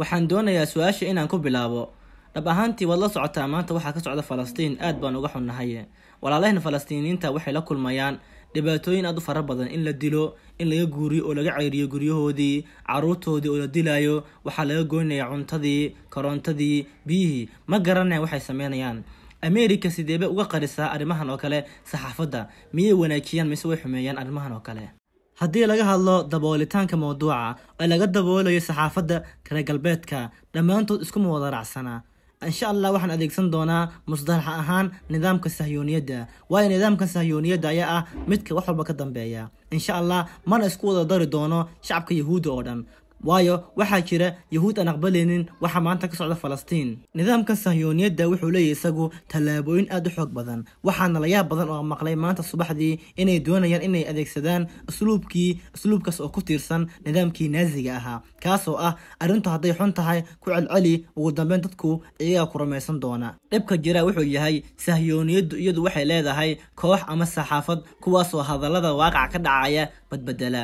waxaan doonayaa su-aasha inaan ku bilaabo dhab ahaantii waad la socotaa maanta waxaa ka socda falastiin aad baan uga xunnahay walaalaheen falastiiniyiinta waxay la kulmayaan dhibaatooyin aad u fara badan in la dilo in laga guuriyo oo laga ceyriyo guryahoodii caruurtoodii oo la dilaayo waxaa laga goynayaa cuntadii korontadii biyihii ma garanaya waxay sameynayaan america sideebay uga qarisaa arrimahan oo kale saxaafadda miyay wanaajiyaan mise way xumeeyaan arrimahan oo kale haddii laga hadlo daboolitaanka mawduuca oe laga daboolayo saxaafadda reer galbeedka dhammaantood iskuma wada raacsana insha allah waxaan adeegsan doonaa musdalax ahaan nidaamka sahyuuniyadda waayo nidaamka sahyuuniyadda ayaa ah midka wax walba ka dambeeya insha allah mana isku wada dari doono shacabka yahuudda oo dhan waayo waxaa jira yuhuud aan aqbalaynin waxa maanta ka socda falastiin nidaamka sahyooniyadda wuxuu leeyahy isagu tallaabooyin aad u xoog badan waxaana layaab badan oo maqlay maanta subaxdii inay doonayaan inay adeegsadaan usluubkii usluubkaas oo ku tiirsan nidaamkii naasiga ahaa kaasoo ah arrintu hadday xun tahay ku celceli ugu dambeyn dadku iyagaa ku rumaysan doona dhibka jira wuxuu yahay sahyooniyaddu iyadu waxay leedahay koox ama saxaafad kuwaasoo hadallada waaqac ka dhacaya badbedela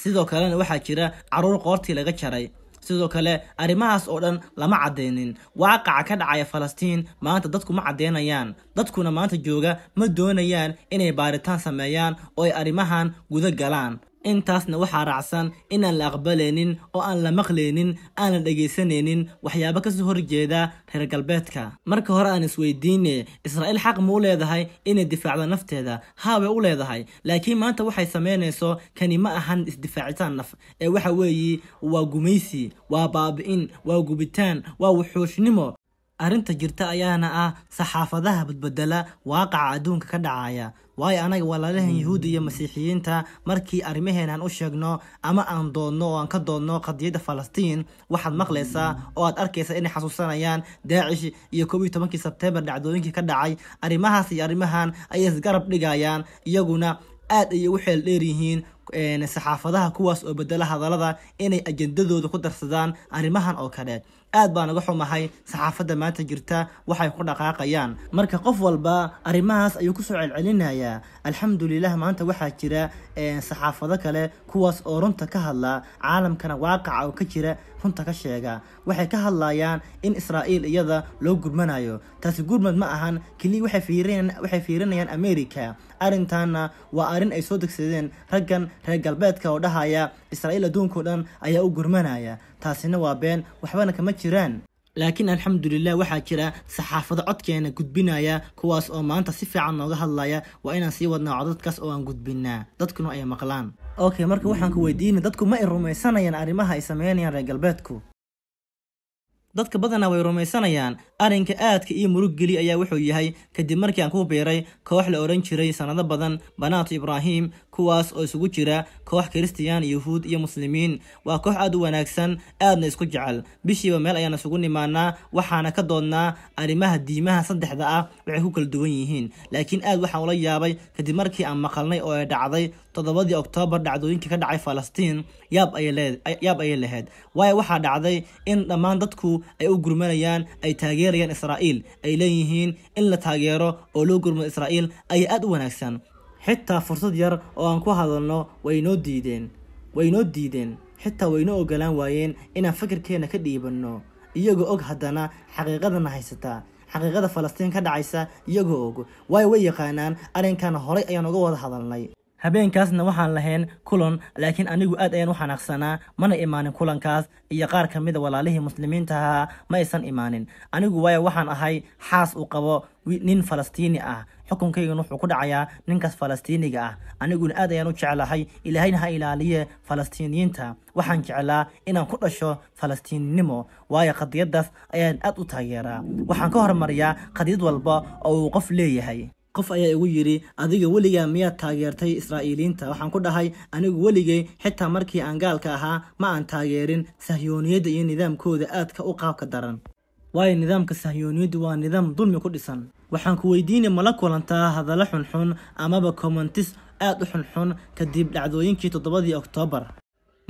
sidoo kalena waxaa jira caruur qoortii laga jaray sidoo kale arrimahaas oo dhan lama caddaynin waaqaca ka dhacaya falastiin maanta dadku ma caddaynayaan dadkuna maanta jooga ma doonayaan inay baaritaan sameeyaan oo ay arrimahan guda galaan intaasna waxaa raacsan inaan la aqbalaynin oo aan la maqlaynin aan la dhegaysanaynin waxyaabo ka soo horjeeda reer galbeedka marka hore aan isweydiine israa'iil xaq ma u leedahay inay difaacdo nafteeda haabay u leedahay laakiin maanta waxay samaynayso kani ma ahan isdifaacitaan naf ee waxa weeyi waa gumaysi waa baabi'in waa gubitaan waa wuxuushnimo arrinta jirta ayaana ah saxaafadaha badbedela waaqaca adduunka ka dhacaya waayo anaga waa lalehan yuhuud iyo masiixiyiinta markii arrimaheenaan u sheegno ama aan doonno oo aan ka doonno qadiyadda falastiin waxaad maqlaysaa oo aad arkaysaa inay xasuusanayaan daacish iyo koob iyo tobankii sebtembar dhacdooyinkii ka dhacay arrimahaas iyo arrimahan ayay isgarab dhigayaan iyaguna aad ayay u xeel dheer yihiin saxaafadaha kuwaas oo bedela hadallada inay ajendadooda ku darsadaan arrimahan oo kale aad baan uga xumahay saxaafadda maanta jirta waxay ku dhaqaaqayaan marka qof walba arrimahaas ayuu ku soo celcelinayaa alxamdulilah maanta waxaa jira eh, saxaafado kale kuwaas oo runta ka hadla caalamkana waaqaca oo ka jira runta ka sheega waxay ka hadlayaan in israa'iil iyada loo gurmanayo taasi gurmad ma ahan keliya waxay fiirinayaan america arrintanna waa arrin ay soo degsadeen raggan reer galbeedka oo dhahaya israa'iil adduunkao dhan ayaa u gurmanaya taasina waa been waxbana kama jiraan laakiin alxamdulilah waxaa jira saxaafado codkeena gudbinaya kuwaas oo maanta si fiican nooga hadlaya waa inaan sii wadnaa codadkaas oo aan gudbinaa dadkuna ay maqlaan okay marka waxaan ku weydiinay dadku ma ay rumaysanayaan arrimaha ay sameynayaan reer galbeedku dadka badanaa way rumaysanayaan arrinka aadka io muruggeli ayaa wuxuu yahay kadib markii aan ku biiray koox la odhan jiray sannado badan banaatu ibraahim kuwaas oo isugu jira koox kiristiyaan yuhuud iyo muslimiin waa koox aad u wanaagsan aadna isku jecel bishiiba meel ayaan isugu nimaanaa waxaana ka doodnaa arrimaha diimaha saddexda ah waxay ku kala duwan yihiin laakiin aad waxaan ula yaabay kadib markii aan maqalnay oo ay dhacday toddobadii oktoobar dhacdooyinkii ka dhacay falastiin yaab ayay lahayd waayo waxaa dhacday in dhammaan dadku ay u gurmanayaan ay taageerayaan israa'iil ay leeyihiin in la taageero oo loo gurmado israa'iil ayaa aad u wanaagsan xitaa fursad yar oo aan ku hadalno waynoo diideen waynoo diideen xitaa waynoo ogolaan waayeen inaan fikirkeenna ka dhiibanno iyagoo og haddana xaqiiqadana haysataa xaqiiqada falastiin ka dhacaysa iyagoo og waayo way yaqaanaan arrinkaana horay ayaan uga wada hadalnay habeenkaasna waxaan lahayn kulan laakiin anigu aad ayaan u xanaaqsanaa mana imaanin kulankaas iyo qaar ka mida walaalihii muslimiinta ahaa ma aysan imaanin anigu waayo waxaan ahay xaas uu qabo nin falastiini ah xukunkaygana wuxuu ku dhacayaa ninkaas falastiiniga ah aniguna aad ayaan u jeclahay ilaahayna ha ilaaliye falastiiniyiinta waxaan jeclaa inaan ku dhasho falastiininimo waayo qadiyaddaas ayaan aad u taageeraa waxaan ka hormariyaa qadiyad walba oo uu qof leeyahay qof ayaa igu yidhi adiga weligaa miyaad taageertay israa'iiliinta waxaan ku dhahay anigu weligay xitaa markii aan gaalka ahaa ma aan taageerin sahyooniyadda iyo nidaamkooda aadka u qaabka daran waayo nidaamka sahyooniyaddu waa nidaam dulmi ku dhisan waxaan ku weydiinay mala kulantaa hadallo xunxun amaba commentis aad u xunxun kadib dhacdooyinkii toddobadii oktoobar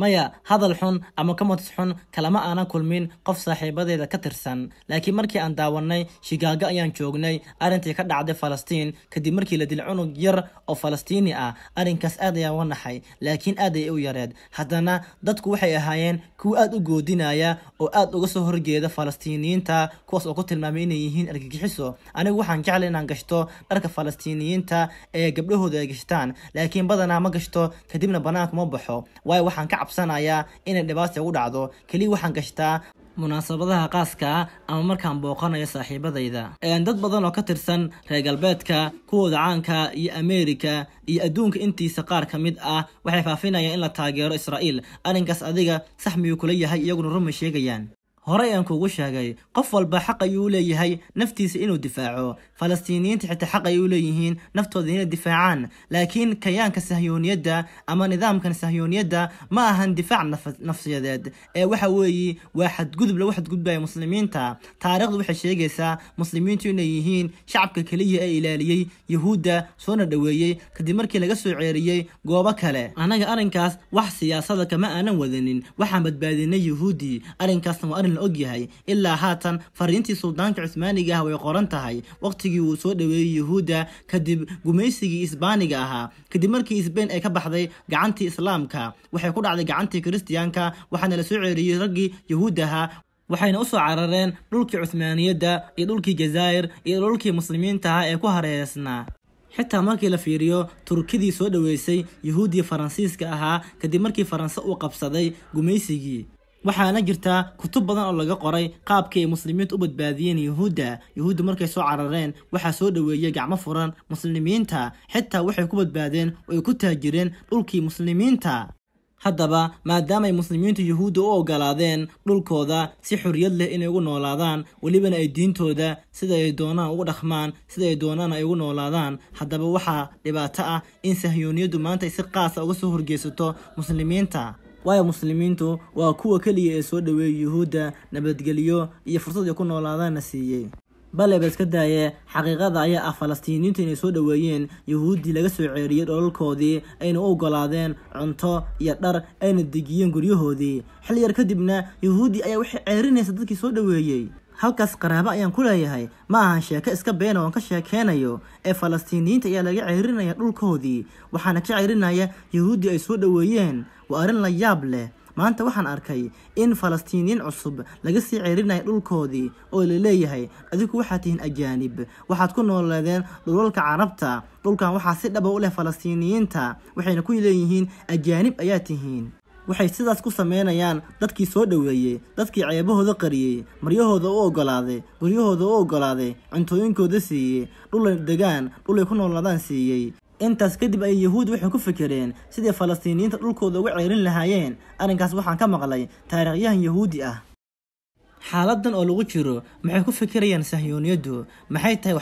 maya hadal xun ama kamatis xun kalama aanan kulmin qof saaxiibadeeda ka tirsan laakiin markii aan daawannay shigaago ayaan joognay arrintii ka dhacday falastiin kadib markii la dil cunug yar oo falastiini ah arrinkaas aad ayaan naxay laakiin aad ay u yareed haddana dadku waxay ahaayeen kuwa aad u goodinaya oo aad uga soo horjeeda falastiiniyiinta kuwaas oo ku tilmaamay inay yihiin argagixiso anigu waxaan jeclay inaan gashto dharka falastiiniyiinta ee gabdhahooda ay gashtaan laakiin badanaa ma gashto kadibna banaanka ma baxo waayo waxaan ka cabs cabsanaya inay dhibaata ugu dhacdo keliya waxaan gashtaa munaasabadaha qaaska ama markaan booqanayo saaxiibadayda dad badan oo ka tirsan reer galbeedka kuwooda caanka iyo ameerika iyo adduunka intiisa qaar ka mid ah waxay faafinayaan in la taageero israa'iil arrinkaas adiga sax miyuu kula yahay iyaguna ruma sheegayaan horay aan kuugu sheegay qof walba xaq ayuu u leeyahay naftiisa inuu difaaco falastiiniyiinta xitaa xaq ayay u leeyihiin naftooda inay difaacaan laakiin kayaanka sahyooniyadda ama nidaamkan sahyooniyadda ma ahan difaac nafsiyadeed ee waxa weeye waa xadgudub lagu xadgudbaya muslimiinta taarikhdu waxay sheegaysaa muslimiintu inay yihiin shacabka keliya ee ilaaliyey yahuudda soona dhoweeyey kadib markii laga soo ceeriyey goobo kale annaga arrinkaas wax siyaasada kama aanan wadanin waxaan badbaadinay yuhuuddii arrinkaasna waa arrin la yahay ilaa haatan fariintii suldaanka cusmaaniga ah way qoran tahay waqtigii uu soo dhoweeyey yuhuudda kadib gumaysigii isbaaniga ahaa kadib markii sbain ay ka baxday gacantii islaamka waxay ku dhacday gacantii kristiyaanka waxaana la soo ceeriyey raggii yuhuuddaha waxayna usoo carareen dhulkii cusmaaniyadda iyo dhulkii jazaa'ir iyo dhulkii muslimiintaha ah ee ku hareereysnaa xitaa markii la fiiriyo turkidii soo dhoweysay yuhuuddii faransiiska ahaa kadib markii faranse uu qabsaday gumaysigii waxaana jirtaa kutub badan oo laga qoray qaabkii ay muslimiintu u badbaadiyeen yuhuudda yuhuudda markay soo carareen waxaa soo dhoweeyey gacmo furan muslimiinta xitaa waxay ku badbaadeen oo ay ku taajireen dhulkii muslimiinta haddaba maadaamaay muslimiintu yuhuudda u ogolaadeen dhulkooda si xorriyad leh inay ugu noolaadaan welibana ay diintooda sida ay doonaan ugu dhaqmaan sida ay doonaan ay ugu noolaadaan haddaba waxaa dhibaato ah in sahyooniyaddu maanta si qaasa ah uga soo horgeysato muslimiinta waayo muslimiintu waa kuwa keliya ee soo dhoweeyay yuhuudda nabadgelyo iyo fursad ay ku noolaadaana siiyey baleba iska daaye xaqiiqada ayaa ah falastiiniyiintu inay soo dhoweeyeen yuhuuddii laga soo ceeriyey dhololkoodii ayna u ogolaadeen cunto iyo dhar ayna degiyeen guryahoodii xil yar kadibna yuhuuddii ayaa waxay ceerinaysa dadkii soo dhoweeyey halkaas qaraabo ayaan ku leeyahay ma ahan sheeke iska beena oon ka sheekeynayo ee falastiiniyiinta ayaa laga ceyrinaya dhulkoodii waxaana ka ceyrinaya yuhuuddii ay soo dhoweeyeen waa arrin la yaab leh maanta waxaan arkay in falastiiniyiin cusub laga sii ceyrinayo dhulkoodii oo la leeyahay adigu waxaad tihiin ajaanib waxaad ku nooleedeen dhulalka carabta dhulkan waxaa si dhaba ah u leh falastiiniyiinta waxayna ku leeyihiin ajaanib ayaa tihiin waxay sidaas ku sameynayaan dadkii soo dhoweeyey dadkii ceebahooda qariyey maryahooda u ogolaaday guryahooda u ogolaaday cuntooyinkooda siiyey dhulay degaan dhulay ku noolaadaan siiyey intaas kadib ay yuhuud waxay ku fikireen sidii falastiiniyiinta dhulkooda uga ceerin lahaayeen arrinkaas waxaan ka maqlay taariikhyahan yahuudi ah xaaladan oo lagu jiro maxay ku fikirayaan sahyooniyaddu maxay tahay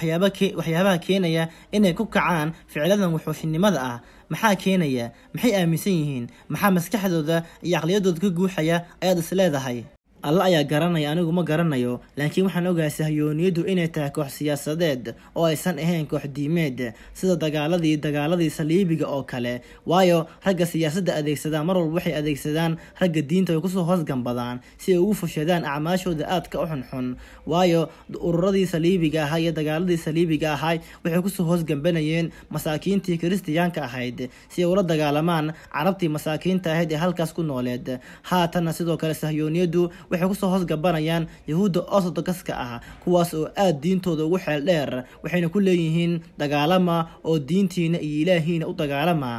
waxyaabaha keenaya inay ku kacaan ficiladan wuxuushinimada ah maxaa keenaya maxay aaminsan yihiin maxaa maskaxdooda iyo caqliyadooda ka guuxaya ayaad isleedahay alla ayaa garanaya anigu ma garanayo laakiin waxaan ogahay sahyooniyadu inay tahay koox siyaasadeed oo aysan ahayn koox diimeed sida dagaaladii dagaaladii saliibiga oo kale waayo ragga siyaasadda adeegsadaa mar walba waxay adeegsadaan ragga diinta ay kusoo hoosgambadaan si ay ugu fushadaan acmaashooda aadka u xunxun waayo ururadii saliibiga ahaa iyo dagaaladii saliibiga ahaa waxay kusoo gambanayeen masaakiintii kiristiyaanka ahayd si ay ula dagaalamaan carabtii masaakiinta ahayd ee halkaas ku nooleed haatanna sidoo kale sahyooniyaddu waxay kusoo gabanayaan yahuudda ortodoxka ah kuwaas oo aad diintooda ugu xeel dheer waxayna ku leeyihiin dagaalama oo diintiina iyo ilaahiina u dagaalama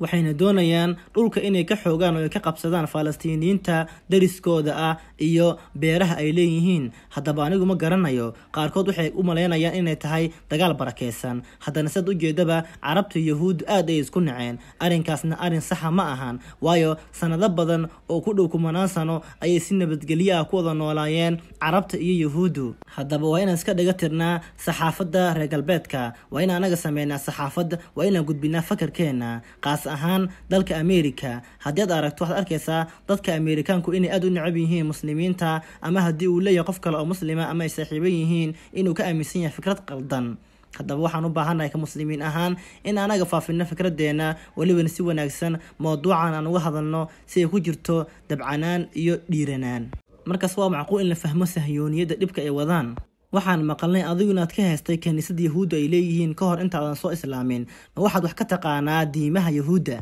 waxayna doonayaan dhulka inay ka xoogaan oo ay ka qabsadaan falastiiniyiinta dariskooda ah iyo beeraha ay leeyihiin haddaba anigu ma garanayo qaarkood waxay u malaynayaan inay tahay dagaal barakeysan haddana sad ujeedaba carabta yahuuddu aad ay isku naceen arrinkaasna arrin saxa ma ahan waayo sanado badan oo ku dhow kumanaan sano ayay si nabadgelyo ah ku wada noolaayeen carabta iyo yahuuddu haddaba waa inaan iska dhiga tirnaa saxaafadda reer galbeedka waa inaan anaga sameynaa saxaafad waa inaan gudbinaa fakarkeenna qaas ahaan dalka ameerika haddii aad aragto waxaad arkaysaa dadka amerikaanku inay aada u necab yihiin muslimiinta ama haddii uu leeyahay qof kale oo muslima ama ay saaxiiban yihiin inuu ka aaminsan yahay fikrad qaldan haddaba waxaan u baahannahay ka muslimiin ahaan in aanaga faafinno fikraddeena welibana si wanaagsan mowduucan aan uga hadalno si ay ku jirto dabcanaan iyo dhiiranaan markaas waa macquul in la fahmo sahyooniyadda dhibka ay wadaan waxaan maqalnay adigu inaad ka haystay kiniisada yahuudda ay leeyihiin ka hor intaadan soo islaamin ma waxaad wax ka taqaanaa diimaha yahuudda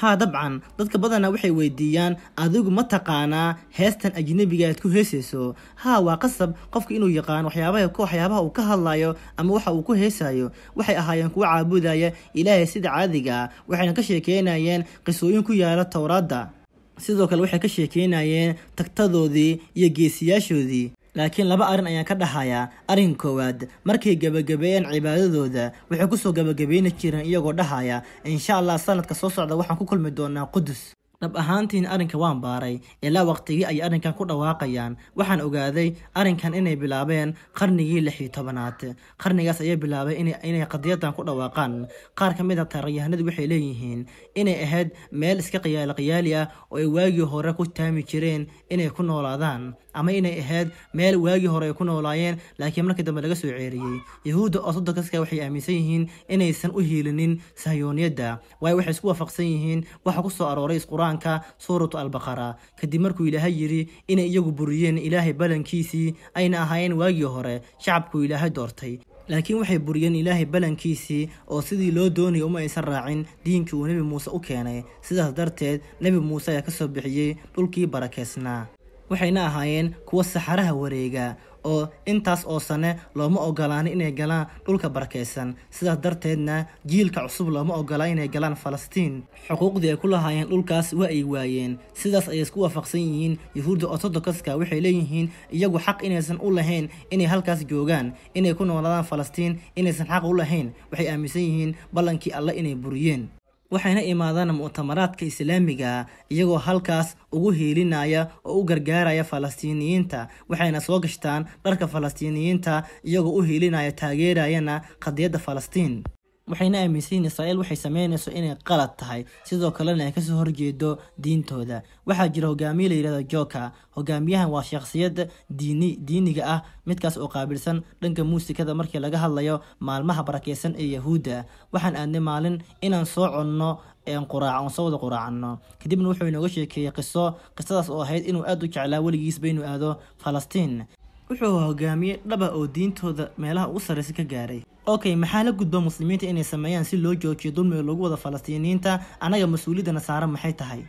haa dabcan dadka badanaa waxay weydiiyaan adigu ma taqaanaa heestan ajnebiga aad ku heesayso haa waa qasab qofka inuu yaqaan waxyaabaha uu ka hadlaayo ama waxa uu ku heesayo waxay ahaayeen kuwa caabudaya ilaahay sida caadiga ah. waxayna ka sheekeynayeen qisooyin ku yaala towraadda sidoo kale waxay ka sheekeynayeen tagtadoodii iyo geesiyaashoodii laakiin laba arrin ayaan ka dhahayaa arrin koowaad markay gebagabeeyeen cibaadadooda waxay kusoo gebagabayna jireen iyagoo dhahaya insha allah sanadka soo socda waxaan ku kulmi doonaa qudus dhab ahaantiin arrinka waan baaray ilaa waqtigii ay arrinkan ku dhawaaqayaan waxaan ogaaday arrinkan inay bilaabeen qarnigii lix iyo tobanaad qarnigaas ayay bilaabay inay qadiyadan ku dhawaaqaan qaar ka mid a taariyahanadu waxay leeyihiin inay ahayd meel iska qiyaalo ah oo ay waagii hore ku taami jireen inay ku noolaadaan ama inay ahayd meel waagii hore ay ku noolaayeen laakiin markii dambe laga soo ceeriyey yahuudda oo soddonka iska waxay aaminsan yihiin inaysan u hiilinin sahyooniyadda waayo waxay isku waafaqsan yihiin waxa ku soo arooray isquraan qur-aanka suuratu albaqara kadib markuu ilaahay yidhi inay iyagu buriyeen ilaahay balankiisii ayna ahaayeen waagii hore shacabkuu ilaahay doortay laakiin waxay buriyeen ilaahay balankiisii oo sidii loo doonayay uma aysan raacin diinkii uu nebi muuse u keenay sidaas darteed nebi muuse ayaa ka soo bixiyey dhulkii barakeysnaa waxayna ahaayeen kuwa saxaraha wareega oo intaas oo sane looma ogolaana inay galaan dhulka barakaysan sidaas darteedna jiilka cusub looma ogolaa inay galaan falastiin xuquuqdii ay ku lahaayeen dhulkaas waa ay waayeen sidaas ayay isku waafaqsan yihiin yuhuudda ortodokaska waxay leeyihiin iyagu xaq inaysan u lahayn inay halkaas joogaan inay ku noolaadaan falastiin inaysan xaq u lahayn waxay aaminsan yihiin ballankii alle inay buriyeen waxayna imaadaan mu'tamaraadka islaamiga iyagoo halkaas ugu hiilinaya oo u gargaaraya falastiiniyiinta waxayna soo gashtaan dharka falastiiniyiinta iyagoo u hiilinaya taageerayana qadiyadda falastiin waxayna aaminsan yihin israa'iil waxay samaynayso inay qalad tahay sidoo kalena ay kasoo horjeedo diintooda waxaa jira hogaamiye la yidhahdo joka hogaamiyahan waa shakhsiyadda diini diiniga ah midkaas oo qaabilsan dhanka muusikada markii laga hadlayo maalmaha barakeysan ee yahuudda waxaan aadnay maalin inaan soo conno quraacoon soo wada quraacanno kadibna wuxuu inooga sheekeeyey qiso qisadaas oo ahayd inuu aad u jeclaa weligiisba inuu aado falastiin wuxuu hogaamiye dhaba oo diintooda meelaha ugu sarreysa ka gaaray okay maxaa la gudba muslimiinta inay sameeyaan si loo joojiyo dulmiga lagu wada falastiiniyiinta annaga mas-uuliyaddana saaran maxay tahay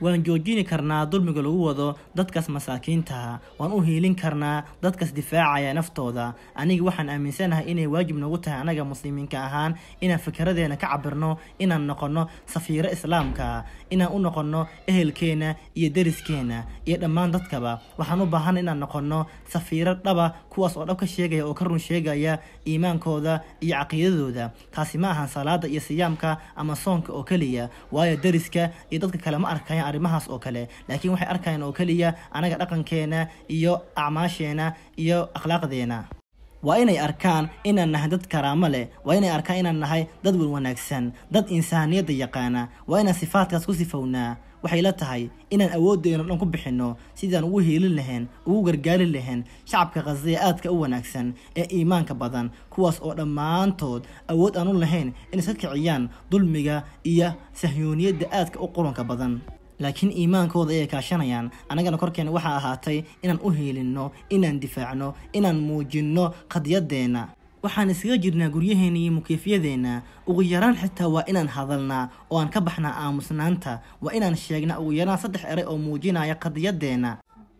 waan joojini karnaa dulmiga lagu wado dadkaas masaakiintaha waan u hiilin karnaa dadkaas difaacaya naftooda aniga waxaan aaminsanahay inay waajib nagu tahay anaga muslimiinka ahaan inaan fikradeena ka cabirno inaan noqonno safiiro islaamka inaan u noqonno ehelkeenna iyo deriskeenna iyo dhammaan dadkaba waxaan u baahana inaan noqonno safiiro dhaba kuwaas oo dhab ka sheegaya oo ka run sheegaya iimaankooda iyo caqiidadooda taasi ma ahan salaada iyo siyaamka ama soonka oo keliya waayo deriska iyo dadka kale ma arkayaan arrimahaas oo kale laakiin waxay arkayaan oo keliya anaga dhaqankeena iyo acmaasheena iyo akhlaaqdeena waa inay arkaan inaan nahay dad karaamo leh waa inay arkaan inaan nahay dad wan wanaagsan dad insaaniyadda yaqaana waa inaan sifaadkaas ku sifownaa waxay la tahay inaan awooddeeno dhan ku bixinno sidaan ugu hiilin lahayn ugu gargaari lahayn shacabka khasee aadka u wanaagsan ee iimaanka badan kuwaas oo dhammaantood awood aanu lahayn inay iska kiciyaan dulmiga iyo sahyuuniyadda aadka u quranka badan laakiin iimaankooda ayay kaashanayaan annagana korkeena waxaa ahaatay inaan u heelinno inaan difaacno inaan muujinno qadiyadeenna waxaan iskaga jirnaa guryaheenna iyo mukeefyadeenna ugu yaraan xitaa waa inaan hadalnaa oo aan ka baxnaa aamusnaanta waa inaan sheegnaa ugu yaraan saddex eray oo muujinaya qadiyadeenna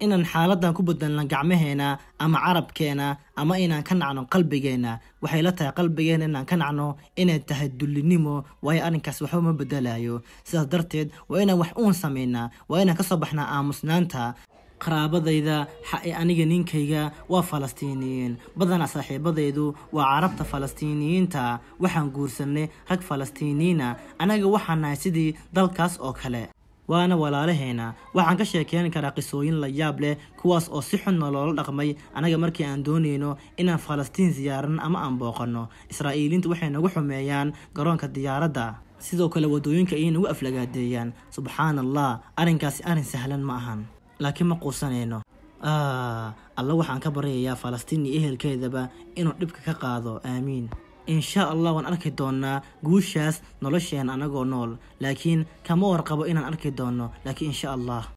inaan xaaladan ku bedelna gacmaheena ama carabkeena ama inaan ka nacno qalbigeena waxay la tahay qalbigeena inaan ka nacno inay tahay dullinimo waayo arrinkaas waxba ma bedelayo sidaas darteed waa inaan wax uun samaynaa waa inaan ka soo baxnaa aamusnaanta qaraabadayda aniga ninkayga waa falastiiniyiin badana saaxiibadaydu waa carabta falastiiniyiinta waxaan guursannay rag falastiiniyiina anaga waxaan nahay sidii dalkaas oo kale waana walaalaheena waxaan ka sheekeyn karaa qisooyin la yaab leh kuwaas oo si xunna loola dhaqmay annaga markii aan doonayno inaan falastiin siyaaran ama aan booqanno israa'iiliintu waxay nagu xumeeyaan garoonka diyaaradda sidoo kale waddooyinka ayay nagu aflagaadeeyaan subxaan allah arrinkaasi arrin sahlan ma ahan laakiin ma quusanayno ah, alla waxaan ka baryayaa falastiin iyo ehelkeedaba inuu dhibka ka qaado aamiin insha allah waan arki doonaa guushaas nolosheen anagoo nool laakiin kama warqabo inaan arki doonno laakiin insha allah